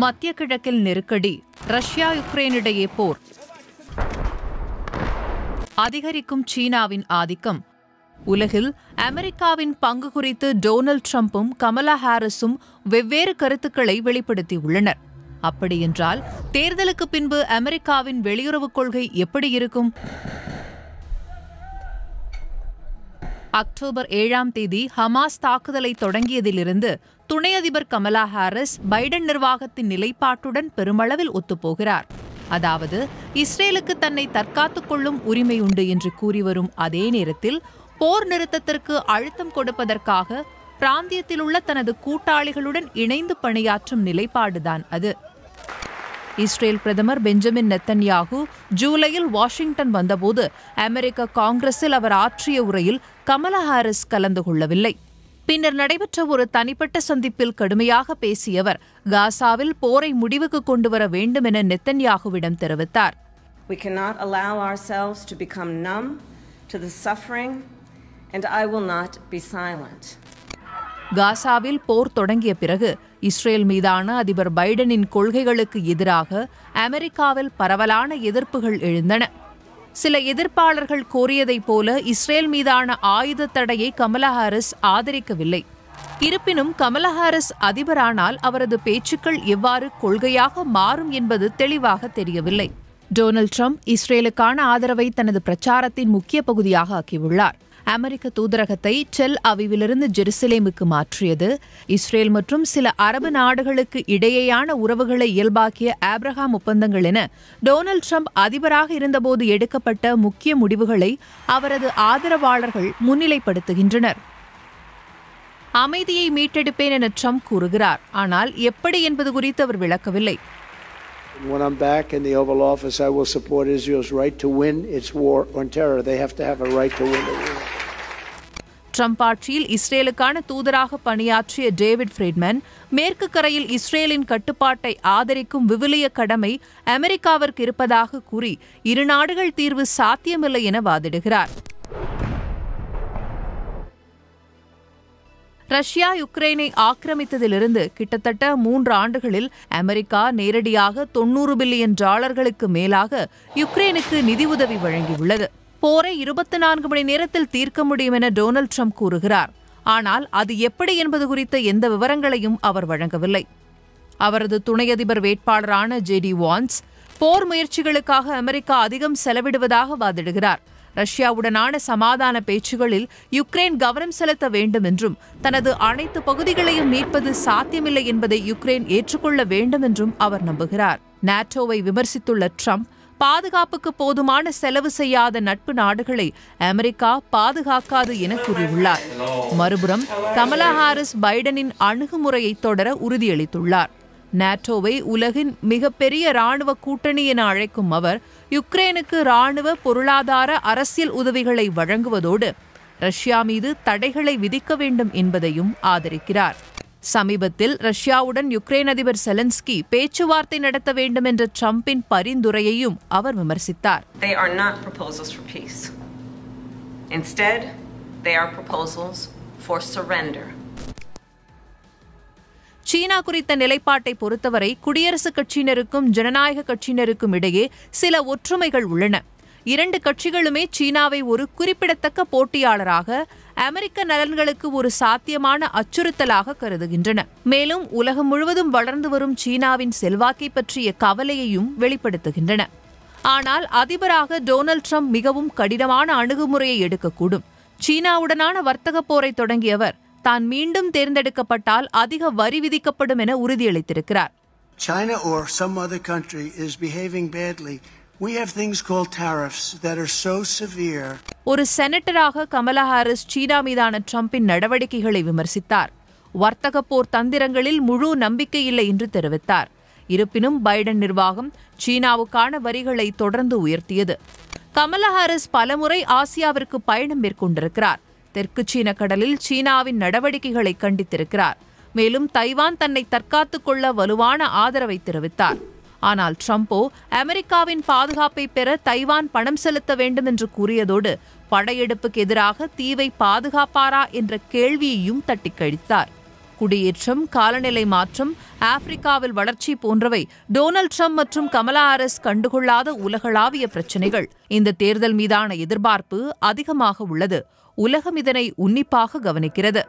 மத்திய கிழக்கில் நெருக்கடி ரஷ்யா யுக்ரைன் இடையே போர் அதிகரிக்கும் சீனாவின் ஆதிக்கம் உலகில் அமெரிக்காவின் பங்கு குறித்து டொனால்ட் ட்ரம்ப்பும் கமலா ஹாரிஸும் வெவ்வேறு கருத்துக்களை வெளிப்படுத்தியுள்ளனர் அப்படியென்றால் தேர்தலுக்கு பின்பு அமெரிக்காவின் வெளியுறவுக் கொள்கை எப்படி இருக்கும் அக்டோபர் ஏழாம் தேதி ஹமாஸ் தாக்குதலை தொடங்கியதிலிருந்து துணை அதிபர் கமலா ஹாரிஸ் பைடன் நிர்வாகத்தின் நிலைப்பாட்டுடன் பெருமளவில் ஒத்துப்போகிறார் அதாவது இஸ்ரேலுக்கு தன்னை தற்காத்துக் கொள்ளும் உரிமை உண்டு என்று கூறி வரும் அதே நேரத்தில் போர் நிறுத்தத்திற்கு அழுத்தம் கொடுப்பதற்காக பிராந்தியத்தில் உள்ள தனது கூட்டாளிகளுடன் இணைந்து பணியாற்றும் நிலைப்பாடுதான் அது இஸ்ரேல் பிரதமர் பெஞ்சமின் நெத்தன்யாகு ஜூலையில் வாஷிங்டன் வந்தபோது அமெரிக்க காங்கிரஸில் அவர் ஆற்றிய உரையில் கமலா ஹாரிஸ் கலந்து கொள்ளவில்லை பின்னர் நடைபெற்ற ஒரு தனிப்பட்ட சந்திப்பில் கடுமையாக பேசியவர் காசாவில் போரை முடிவுக்கு கொண்டு வர வேண்டும் என நெத்தன்யாகுவிடம் தெரிவித்தார் We cannot allow ourselves to become numb to the suffering, and I will not be silent. காசாவில் போர் தொடங்கிய பிறகு இஸ்ரேல் மீதான அதிபர் பைடனின் கொள்கைகளுக்கு எதிராக அமெரிக்காவில் பரவலான எதிர்ப்புகள் எழுந்தன சில எதிர்ப்பாளர்கள் கோரியதைப் போல இஸ்ரேல் மீதான ஆயுத தடையை கமலா ஹாரிஸ் ஆதரிக்கவில்லை இருப்பினும் கமலா ஹாரிஸ் அதிபரானால் அவரது பேச்சுக்கள் எவ்வாறு கொள்கையாக மாறும் என்பது தெளிவாக தெரியவில்லை டொனால்டு ட்ரம்ப் இஸ்ரேலுக்கான ஆதரவை தனது பிரச்சாரத்தின் முக்கிய பகுதியாக ஆக்கியுள்ளார் அமெரிக்க தூதரகத்தை செல் அவிவிலிருந்து ஜெருசலேமுக்கு மாற்றியது இஸ்ரேல் மற்றும் சில அரபு நாடுகளுக்கு இடையேயான உறவுகளை இயல்பாக்கிய ஆப்ரஹாம் ஒப்பந்தங்கள் என டொனால்டு ட்ரம்ப் அதிபராக இருந்தபோது எடுக்கப்பட்ட முக்கிய முடிவுகளை அவரது ஆதரவாளர்கள் முன்னிலைப்படுத்துகின்றனர் அமைதியை மீட்டெடுப்பேன் என ட்ரம்ப் கூறுகிறார் ஆனால் எப்படி என்பது குறித்து அவர் விளக்கவில்லை when I'm back in the Oval Office, I will support Israel's right to win its war on terror. They have to have a right to win the war. Trump ஆட்சியில் இஸ்ரேலுக்கான தூதராக பணியாற்றிய டேவிட் ஃப்ரீட்மன் மேற்கு கரையில் இஸ்ரேலின் கட்டுப்பாட்டை ஆதரிக்கும் விவிலிய கடமை அமெரிக்காவிற்கு இருப்பதாக கூறி இரு நாடுகள் தீர்வு சாத்தியமில்லை என வாதிடுகிறார் ரஷ்யா யுக்ரைனை ஆக்கிரமித்ததிலிருந்து கிட்டத்தட்ட மூன்று ஆண்டுகளில் அமெரிக்கா நேரடியாக தொன்னூறு பில்லியன் டாலர்களுக்கு மேலாக யுக்ரைனுக்கு நிதியுதவி வழங்கியுள்ளது போரை இருபத்தி நான்கு மணி நேரத்தில் தீர்க்க முடியும் என டொனால்ட் ட்ரம்ப் கூறுகிறார் ஆனால் அது எப்படி என்பது குறித்த எந்த விவரங்களையும் அவர் வழங்கவில்லை அவரது துணை அதிபர் வேட்பாளரான டி வான்ஸ் போர் முயற்சிகளுக்காக அமெரிக்கா அதிகம் செலவிடுவதாக வாதிடுகிறார் ரஷ்யாவுடனான சமாதான பேச்சுகளில் யுக்ரைன் கவனம் செலுத்த வேண்டும் என்றும் தனது அனைத்து பகுதிகளையும் மீட்பது சாத்தியமில்லை என்பதை யுக்ரைன் ஏற்றுக்கொள்ள வேண்டும் என்றும் அவர் நம்புகிறார் நாட்டோவை விமர்சித்துள்ள ட்ரம்ப் பாதுகாப்புக்கு போதுமான செலவு செய்யாத நட்பு நாடுகளை அமெரிக்கா பாதுகாக்காது என கூறியுள்ளார் மறுபுறம் கமலா ஹாரிஸ் பைடனின் அணுகுமுறையை தொடர உறுதியளித்துள்ளார் நேட்டோவை உலகின் மிகப்பெரிய இராணுவ கூட்டணி என அழைக்கும் அவர் யுக்ரைனுக்கு இராணுவ பொருளாதார அரசியல் உதவிகளை வழங்குவதோடு ரஷ்யா மீது தடைகளை விதிக்க வேண்டும் என்பதையும் ஆதரிக்கிறார் சமீபத்தில் ரஷ்யாவுடன் யுக்ரைன் அதிபர் செலன்ஸ்கி பேச்சுவார்த்தை நடத்த வேண்டும் என்ற ட்ரம்பின் பரிந்துரையையும் அவர் விமர்சித்தார் they are proposals for surrender. சீனா குறித்த நிலைப்பாட்டை பொறுத்தவரை குடியரசுக் கட்சியினருக்கும் ஜனநாயக கட்சியினருக்கும் இடையே சில ஒற்றுமைகள் உள்ளன இரண்டு கட்சிகளுமே சீனாவை ஒரு குறிப்பிடத்தக்க போட்டியாளராக அமெரிக்க நலன்களுக்கு ஒரு சாத்தியமான அச்சுறுத்தலாக கருதுகின்றன மேலும் உலகம் முழுவதும் வளர்ந்து வரும் சீனாவின் செல்வாக்கை பற்றிய கவலையையும் வெளிப்படுத்துகின்றன ஆனால் அதிபராக டொனால்ட் ட்ரம்ப் மிகவும் கடினமான அணுகுமுறையை எடுக்கக்கூடும் சீனாவுடனான வர்த்தக போரை தொடங்கியவர் தான் மீண்டும் தேர்ந்தெடுக்கப்பட்டால் அதிக வரி விதிக்கப்படும் என உறுதியளித்திருக்கிறார் China or some other country is behaving badly We have things called tariffs that are so severe. ஒரு செனட்டராக கமலா ஹாரிஸ் சீனா மீதான ட்ரம்பின் நடவடிக்கைகளை விமர்சித்தார் வர்த்தக போர் தந்திரங்களில் முழு நம்பிக்கை இல்லை என்று தெரிவித்தார் இருப்பினும் பைடன் நிர்வாகம் சீனாவுக்கான வரிகளை தொடர்ந்து உயர்த்தியது கமலா ஹாரிஸ் பலமுறை ஆசியாவிற்கு பயணம் மேற்கொண்டிருக்கிறார் தெற்கு சீன கடலில் சீனாவின் நடவடிக்கைகளை கண்டித்திருக்கிறார் மேலும் தைவான் தன்னை தற்காத்துக் கொள்ள வலுவான ஆதரவை தெரிவித்தார் ஆனால் ட்ரம்போ அமெரிக்காவின் பாதுகாப்பை பெற தைவான் பணம் செலுத்த வேண்டும் என்று கூறியதோடு படையெடுப்புக்கு எதிராக தீவை பாதுகாப்பாரா என்ற கேள்வியையும் தட்டி கழித்தார் குடியேற்றம் காலநிலை மாற்றம் ஆப்பிரிக்காவில் வளர்ச்சி போன்றவை டொனால்ட் ட்ரம்ப் மற்றும் கமலா ஹாரிஸ் கண்டுகொள்ளாத உலகளாவிய பிரச்சினைகள் இந்த தேர்தல் மீதான எதிர்பார்ப்பு அதிகமாக உள்ளது உலகம் இதனை உன்னிப்பாக கவனிக்கிறது